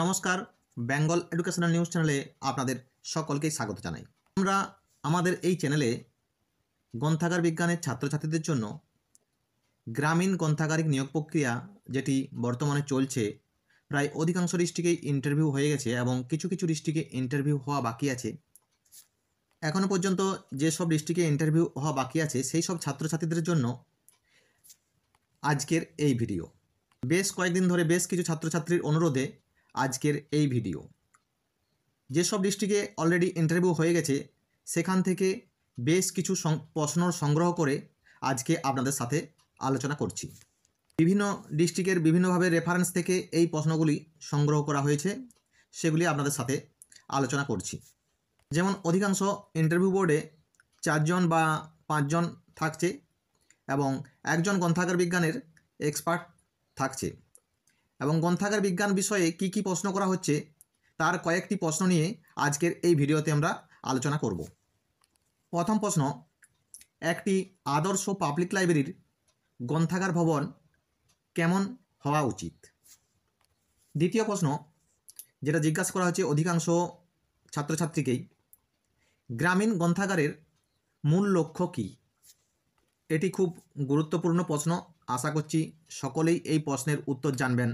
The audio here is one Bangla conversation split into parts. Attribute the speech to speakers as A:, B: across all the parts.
A: নমস্কার বেঙ্গল এডুকেশনাল নিউজ চ্যানেলে আপনাদের সকলকেই স্বাগত জানাই আমরা আমাদের এই চ্যানেলে গ্রন্থাগার বিজ্ঞানের ছাত্রছাত্রীদের জন্য গ্রামীণ গ্রন্থাগারিক নিয়োগ প্রক্রিয়া যেটি বর্তমানে চলছে প্রায় অধিকাংশ ডিস্ট্রিক্টেই ইন্টারভিউ হয়ে গেছে এবং কিছু কিছু ডিস্ট্রিক্টে ইন্টারভিউ হওয়া বাকি আছে এখনও পর্যন্ত যেসব ডিস্ট্রিক্টে ইন্টারভিউ হওয়া বাকি আছে সেই সব ছাত্রছাত্রীদের জন্য আজকের এই ভিডিও বেশ কয়েকদিন ধরে বেশ কিছু ছাত্রছাত্রীর অনুরোধে আজকের এই ভিডিও যেসব ডিস্ট্রিক্টে অলরেডি ইন্টারভিউ হয়ে গেছে সেখান থেকে বেশ কিছু প্রশ্ন সংগ্রহ করে আজকে আপনাদের সাথে আলোচনা করছি বিভিন্ন ডিস্ট্রিক্টের বিভিন্নভাবে রেফারেন্স থেকে এই প্রশ্নগুলি সংগ্রহ করা হয়েছে সেগুলি আপনাদের সাথে আলোচনা করছি যেমন অধিকাংশ ইন্টারভিউ বোর্ডে চারজন বা পাঁচজন থাকছে এবং একজন গ্রন্থাগার বিজ্ঞানের এক্সপার্ট থাকছে এবং গ্রন্থাগার বিজ্ঞান বিষয়ে কি কি প্রশ্ন করা হচ্ছে তার কয়েকটি প্রশ্ন নিয়ে আজকের এই ভিডিওতে আমরা আলোচনা করব প্রথম প্রশ্ন একটি আদর্শ পাবলিক লাইব্রেরির গ্রন্থাগার ভবন কেমন হওয়া উচিত দ্বিতীয় প্রশ্ন যেটা জিজ্ঞাসা করা হচ্ছে অধিকাংশ ছাত্রছাত্রীকেই গ্রামীণ গ্রন্থাগারের মূল লক্ষ্য কী এটি খুব গুরুত্বপূর্ণ প্রশ্ন আশা করছি সকলেই এই প্রশ্নের উত্তর জানবেন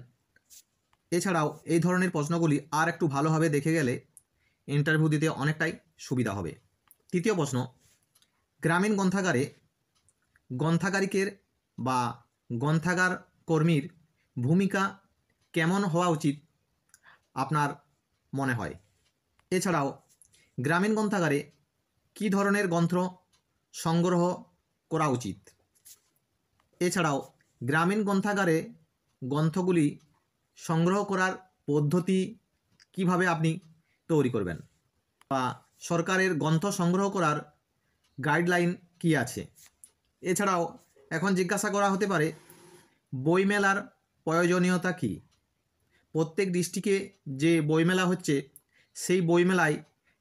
A: এছাড়াও এই ধরনের প্রশ্নগুলি আর একটু ভালোভাবে দেখে গেলে ইন্টারভিউ দিতে অনেকটাই সুবিধা হবে তৃতীয় প্রশ্ন গ্রামীণ গ্রন্থাগারে গ্রন্থাগারিকের বা গ্রন্থাগার কর্মীর ভূমিকা কেমন হওয়া উচিত আপনার মনে হয় এছাড়াও গ্রামীণ গ্রন্থাগারে কি ধরনের গ্রন্থ সংগ্রহ করা উচিত এছাড়াও গ্রামীণ গ্রন্থাগারে গ্রন্থগুলি সংগ্রহ করার পদ্ধতি কিভাবে আপনি তৈরি করবেন বা সরকারের গ্রন্থ সংগ্রহ করার গাইডলাইন কি আছে এছাড়াও এখন জিজ্ঞাসা করা হতে পারে বইমেলার প্রয়োজনীয়তা কি প্রত্যেক দৃষ্টিকে যে বইমেলা হচ্ছে সেই বইমেলায়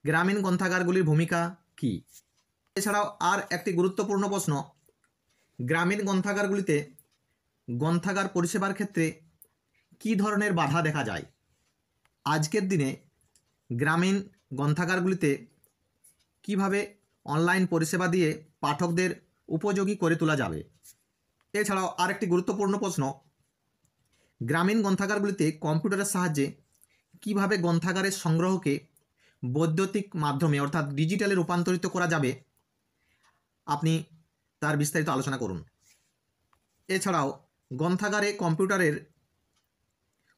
A: গ্রামীণ গ্রন্থাগারগুলির ভূমিকা কি এছাড়াও আর একটি গুরুত্বপূর্ণ প্রশ্ন গ্রামীণ গ্রন্থাগারগুলিতে গ্রন্থাগার পরিষেবার ক্ষেত্রে কি ধরনের বাধা দেখা যায় আজকের দিনে গ্রামীণ গ্রন্থাগারগুলিতে কিভাবে অনলাইন পরিষেবা দিয়ে পাঠকদের উপযোগী করে তোলা যাবে এছাড়াও আরেকটি গুরুত্বপূর্ণ প্রশ্ন গ্রামীণ গ্রন্থাগারগুলিতে কম্পিউটারের সাহায্যে কিভাবে গ্রন্থাগারের সংগ্রহকে বৈদ্যুতিক মাধ্যমে অর্থাৎ ডিজিটালে রূপান্তরিত করা যাবে আপনি তার বিস্তারিত আলোচনা করুন এছাড়াও গ্রন্থাগারে কম্পিউটারের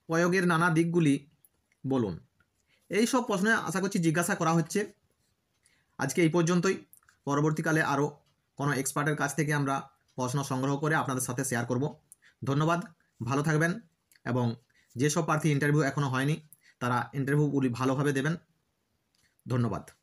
A: প্রয়োগের নানা দিকগুলি বলুন এই সব প্রশ্নে আশা করছি জিজ্ঞাসা করা হচ্ছে আজকে এই পর্যন্তই পরবর্তীকালে আরও কোনো এক্সপার্টের কাছ থেকে আমরা প্রশ্ন সংগ্রহ করে আপনাদের সাথে শেয়ার করব ধন্যবাদ ভালো থাকবেন এবং যেসব প্রার্থী ইন্টারভিউ এখনও হয়নি তারা ইন্টারভিউগুলি ভালোভাবে দেবেন ধন্যবাদ